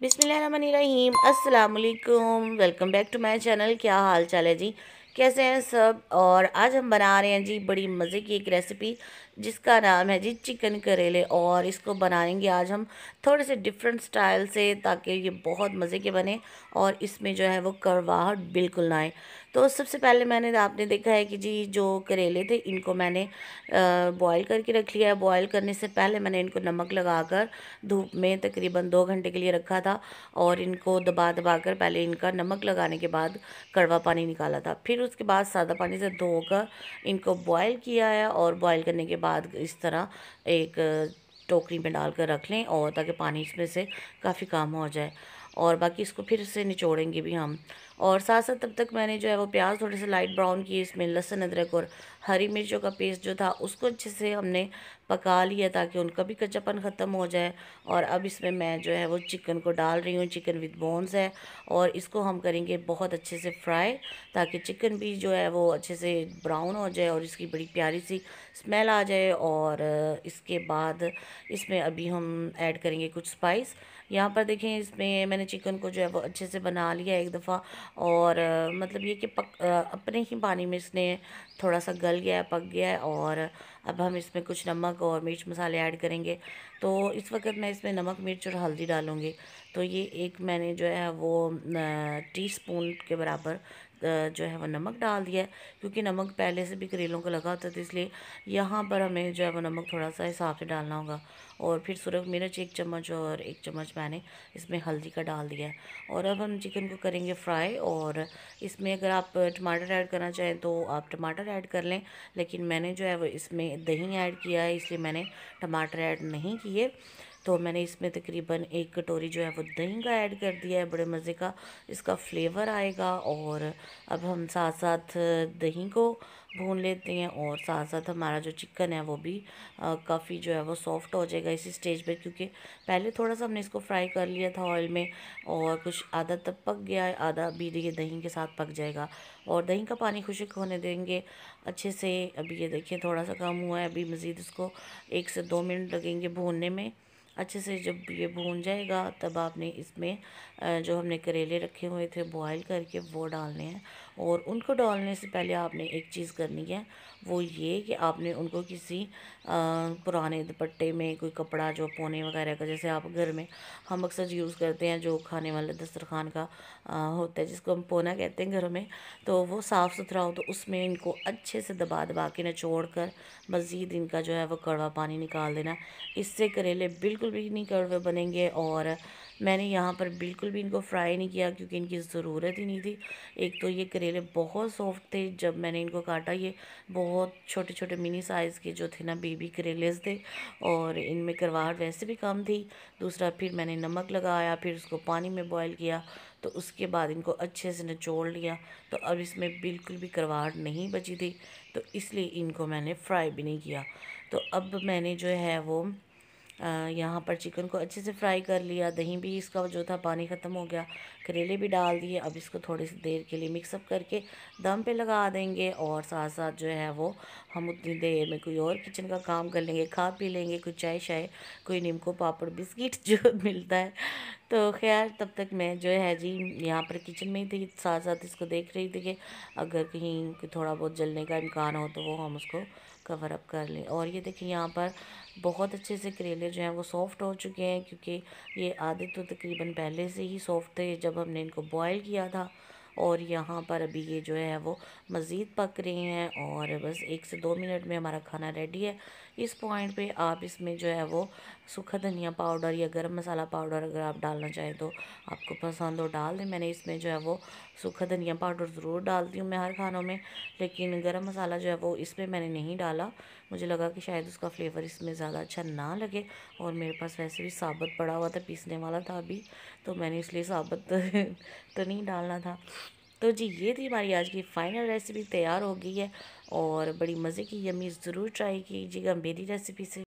बिसमीम असलकुम welcome back to my channel क्या हाल चाल है जी कैसे हैं सब और आज हम बना रहे हैं जी बड़ी मज़े की एक रेसिपी जिसका नाम है जी चिकन करेले और इसको बनाएंगे आज हम थोड़े से डिफरेंट स्टाइल से ताकि ये बहुत मज़े के बने और इसमें जो है वो करवाहट बिल्कुल ना आए तो सबसे पहले मैंने आपने देखा है कि जी जो करेले थे इनको मैंने बॉईल करके रख लिया है बॉईल करने से पहले मैंने इनको नमक लगाकर धूप में तकरीबन दो घंटे के लिए रखा था और इनको दबा दबा कर पहले इनका नमक लगाने के बाद कड़वा पानी निकाला था फिर उसके बाद सादा पानी से धोकर इनको बॉयल किया है और बॉयल करने के बाद इस तरह एक टोकरी में डाल कर रख लें और ताकि पानी इसमें से काफ़ी काम हो जाए और बाकी इसको फिर से निचोड़ेंगे भी हम और साथ साथ तब तक मैंने जो है वो प्याज थोड़े से लाइट ब्राउन किए इसमें लहसुन अदरक और हरी मिर्चों का पेस्ट जो था उसको अच्छे से हमने पका लिया ताकि उनका भी कच्चापन ख़त्म हो जाए और अब इसमें मैं जो है वो चिकन को डाल रही हूँ चिकन विद बोन्स है और इसको हम करेंगे बहुत अच्छे से फ्राई ताकि चिकन भी जो है वो अच्छे से ब्राउन हो जाए और इसकी बड़ी प्यारी सी स्मेल आ जाए और इसके बाद इसमें अभी हम ऐड करेंगे कुछ स्पाइस यहाँ पर देखें इसमें मैंने चिकन को जो है वो अच्छे से बना लिया एक दफ़ा और मतलब ये कि पक अपने ही पानी में इसने थोड़ा सा गल गया है पक गया है और अब हम इसमें कुछ नमक और मिर्च मसाले ऐड करेंगे तो इस वक्त मैं इसमें नमक मिर्च और हल्दी डालूँगी तो ये एक मैंने जो है वो टी स्पून के बराबर जो है वो नमक डाल दिया है क्योंकि नमक पहले से भी करेलों को लगा होता था तो इसलिए यहाँ पर हमें जो है वो नमक थोड़ा सा हिसाब से डालना होगा और फिर सुरख मिर्च एक चम्मच और एक चम्मच मैंने इसमें हल्दी का डाल दिया है और अब हम चिकन को करेंगे फ्राई और इसमें अगर आप टमाटर ऐड करना चाहें तो आप टमाटर ऐड कर लें लेकिन मैंने जो है वो इसमें दही ऐड किया है इसलिए मैंने टमाटर ऐड नहीं किए तो मैंने इसमें तकरीबन एक कटोरी जो है वो दही का ऐड कर दिया है बड़े मज़े का इसका फ्लेवर आएगा और अब हम साथ साथ दही को भून लेते हैं और साथ साथ हमारा जो चिकन है वो भी काफ़ी जो है वो सॉफ्ट हो जाएगा इसी स्टेज पे क्योंकि पहले थोड़ा सा हमने इसको फ्राई कर लिया था ऑयल में और कुछ आधा तब पक गया है आधा अभी ये दही के साथ पक जाएगा और दही का पानी खुशक होने देंगे अच्छे से अभी ये देखिए थोड़ा सा कम हुआ है अभी मज़ीद इसको एक से दो मिनट लगेंगे भूनने में अच्छे से जब ये भून जाएगा तब आपने इसमें जो हमने करेले रखे हुए थे बॉयल करके वो डालने हैं और उनको डालने से पहले आपने एक चीज़ करनी है वो ये कि आपने उनको किसी आ, पुराने दुपट्टे में कोई कपड़ा जो पोने वगैरह का जैसे आप घर में हम अक्सर यूज़ करते हैं जो खाने वाले दस्तरखान का आ, होता है जिसको हम पोना कहते हैं घरों में तो वो साफ़ सुथरा हो तो उसमें इनको अच्छे से दबा दबा के नचोड़ कर मज़ीद इनका जो है वो कड़वा पानी निकाल देना इससे करेले बिल्कुल भी नहीं कड़वे बनेंगे और मैंने यहाँ पर बिल्कुल भी इनको फ्राई नहीं किया क्योंकि इनकी ज़रूरत ही नहीं थी एक तो ये करेले बहुत सॉफ्ट थे जब मैंने इनको काटा ये बहुत छोटे छोटे मिनी साइज़ के जो थे ना बेबी करेलेज थे और इनमें करवाहट वैसे भी कम थी दूसरा फिर मैंने नमक लगाया फिर उसको पानी में बॉयल किया तो उसके बाद इनको अच्छे से निचोड़ लिया तो अब इसमें बिल्कुल भी करवाहट नहीं बची थी तो इसलिए इनको मैंने फ्राई भी नहीं किया तो अब मैंने जो है वो यहाँ पर चिकन को अच्छे से फ्राई कर लिया दही भी इसका जो था पानी ख़त्म हो गया करेले भी डाल दिए अब इसको थोड़ी सी देर के लिए मिक्सअप करके दम पे लगा देंगे और साथ साथ जो है वो हम उतनी देर में कोई और किचन का काम कर लेंगे खा पी लेंगे कुछ चाय शाय कोई नीमको पापड़ बिस्किट जो मिलता है तो खैर तब तक मैं जो है जी यहाँ पर किचन में ही थी साथ साथ इसको देख रही थी कि अगर कहीं थोड़ा बहुत जलने का इम्कान हो तो वो हम उसको कवर अप कर लें और ये देखिए यहाँ पर बहुत अच्छे से करेले जो हैं वो सॉफ़्ट हो चुके हैं क्योंकि ये आधे तो तकरीबन पहले से ही सॉफ़्ट थे जब हमने इनको बॉयल किया था और यहाँ पर अभी ये जो है वो मज़ीद पक रही हैं और बस एक से दो मिनट में हमारा खाना रेडी है इस पॉइंट पे आप इसमें जो है वो सूखा धनिया पाउडर या गरम मसाला पाउडर अगर आप डालना चाहें तो आपको पसंद हो डाल दें मैंने इसमें जो है वो सूखा धनिया पाउडर ज़रूर डालती हूँ मैं हर खानों में लेकिन गर्म मसाला जो है वो इस पर मैंने नहीं डाला मुझे लगा कि शायद उसका फ्लेवर इसमें ज़्यादा अच्छा ना लगे और मेरे पास वैसे भी साबुत पड़ा हुआ था पीसने वाला था अभी तो मैंने इसलिए साबुत तो नहीं डालना था तो जी ये थी हमारी आज की फ़ाइनल रेसिपी तैयार हो गई है और बड़ी मज़े की यमी ज़रूर ट्राई कीजिएगा मेरी रेसिपी से